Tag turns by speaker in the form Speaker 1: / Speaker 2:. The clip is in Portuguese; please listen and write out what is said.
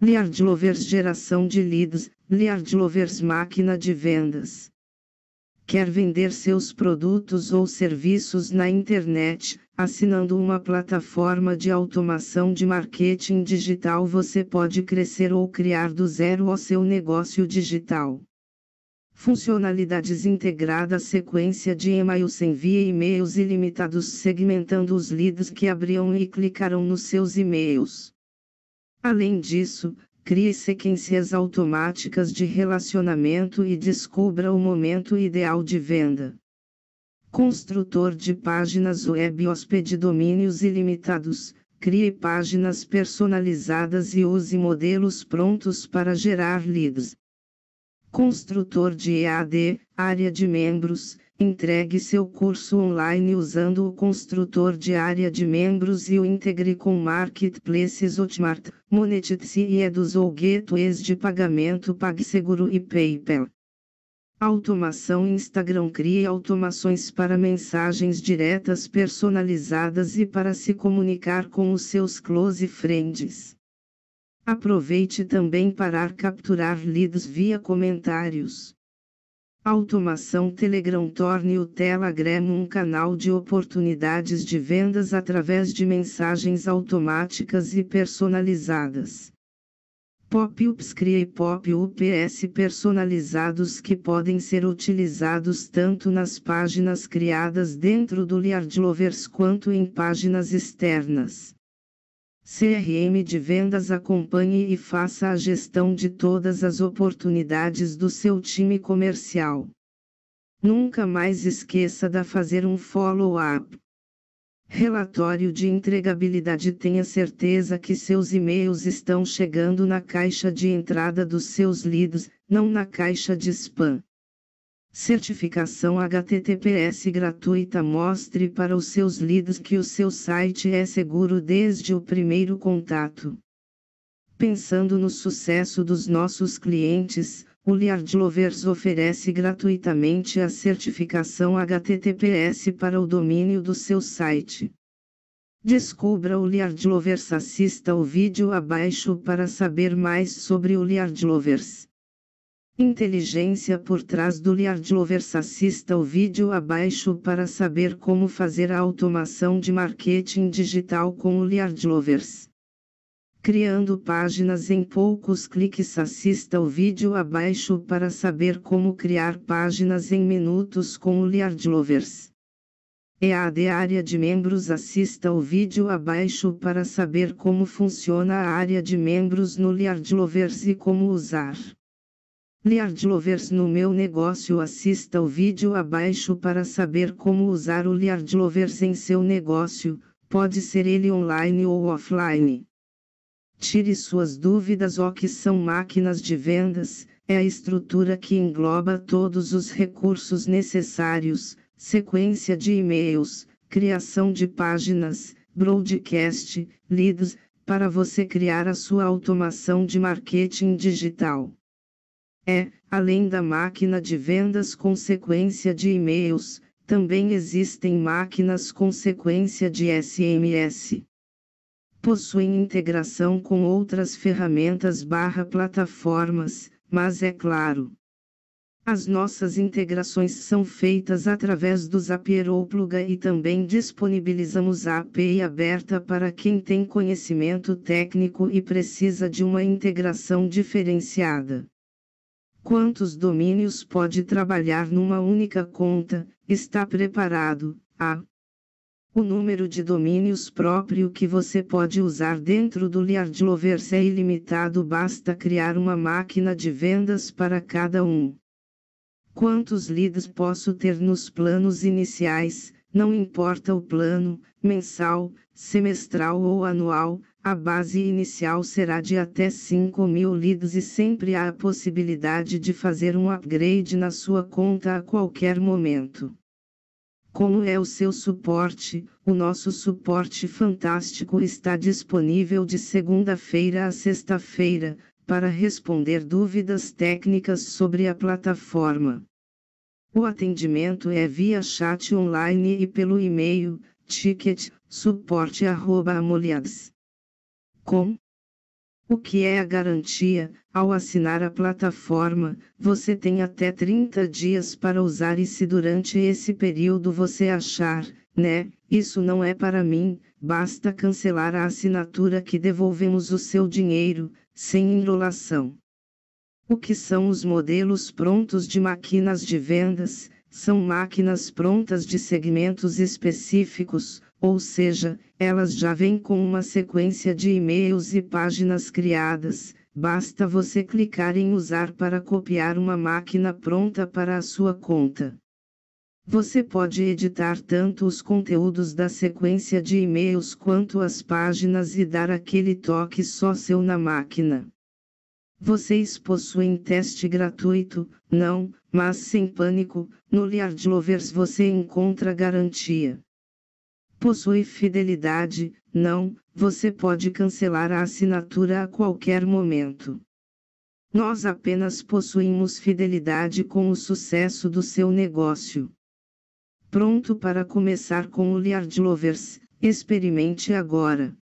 Speaker 1: Liardlovers geração de leads, Liardlovers máquina de vendas. Quer vender seus produtos ou serviços na internet, assinando uma plataforma de automação de marketing digital você pode crescer ou criar do zero o seu negócio digital. Funcionalidades integradas sequência de e-mails envia e-mails ilimitados segmentando os leads que abriam e clicaram nos seus e-mails. Além disso, crie sequências automáticas de relacionamento e descubra o momento ideal de venda. Construtor de páginas web hospede domínios ilimitados, crie páginas personalizadas e use modelos prontos para gerar leads. Construtor de EAD, área de membros, Entregue seu curso online usando o construtor de área de membros e o integre com marketplaces Hotmart, Monetize e Edus ou gateways de pagamento PagSeguro e PayPal. Automação Instagram crie automações para mensagens diretas personalizadas e para se comunicar com os seus close friends. Aproveite também para capturar leads via comentários. Automação Telegram torne o Telegram um canal de oportunidades de vendas através de mensagens automáticas e personalizadas. Pop-ups crie pop-ups personalizados que podem ser utilizados tanto nas páginas criadas dentro do Liardlovers quanto em páginas externas. CRM de vendas acompanhe e faça a gestão de todas as oportunidades do seu time comercial. Nunca mais esqueça de fazer um follow-up. Relatório de entregabilidade tenha certeza que seus e-mails estão chegando na caixa de entrada dos seus leads, não na caixa de spam. Certificação HTTPS gratuita mostre para os seus leads que o seu site é seguro desde o primeiro contato. Pensando no sucesso dos nossos clientes, o Liard Lovers oferece gratuitamente a certificação HTTPS para o domínio do seu site. Descubra o Liard Lovers, assista o vídeo abaixo para saber mais sobre o Liard Lovers inteligência por trás do Liardlovers assista o vídeo abaixo para saber como fazer a automação de marketing digital com o Liardlovers. Criando páginas em poucos cliques assista o vídeo abaixo para saber como criar páginas em minutos com o Liardlovers. EAD Área de Membros Assista o vídeo abaixo para saber como funciona a área de membros no Liardlovers e como usar. Lead Lovers no meu negócio assista o vídeo abaixo para saber como usar o Liardlovers em seu negócio, pode ser ele online ou offline. Tire suas dúvidas o que são máquinas de vendas, é a estrutura que engloba todos os recursos necessários, sequência de e-mails, criação de páginas, broadcast, leads, para você criar a sua automação de marketing digital. É, além da máquina de vendas consequência de e-mails, também existem máquinas consequência de SMS. Possuem integração com outras ferramentas barra plataformas, mas é claro. As nossas integrações são feitas através dos Zapier ou pluga e também disponibilizamos a API aberta para quem tem conhecimento técnico e precisa de uma integração diferenciada quantos domínios pode trabalhar numa única conta, está preparado, a o número de domínios próprio que você pode usar dentro do Lovers é ilimitado, basta criar uma máquina de vendas para cada um. Quantos leads posso ter nos planos iniciais? não importa o plano, mensal, semestral ou anual, a base inicial será de até 5 mil leads e sempre há a possibilidade de fazer um upgrade na sua conta a qualquer momento. Como é o seu suporte? O nosso suporte fantástico está disponível de segunda-feira a sexta-feira, para responder dúvidas técnicas sobre a plataforma. O atendimento é via chat online e pelo e-mail ticket suporte@amoliads.com. O que é a garantia? Ao assinar a plataforma, você tem até 30 dias para usar e se durante esse período você achar, né, isso não é para mim, basta cancelar a assinatura que devolvemos o seu dinheiro, sem enrolação. O que são os modelos prontos de máquinas de vendas? São máquinas prontas de segmentos específicos, ou seja, elas já vêm com uma sequência de e-mails e páginas criadas. Basta você clicar em usar para copiar uma máquina pronta para a sua conta. Você pode editar tanto os conteúdos da sequência de e-mails quanto as páginas e dar aquele toque só seu na máquina. Vocês possuem teste gratuito, não, mas sem pânico, no Liard Lovers você encontra garantia. Possui fidelidade, não, você pode cancelar a assinatura a qualquer momento. Nós apenas possuímos fidelidade com o sucesso do seu negócio. Pronto para começar com o Liard Lovers, experimente agora.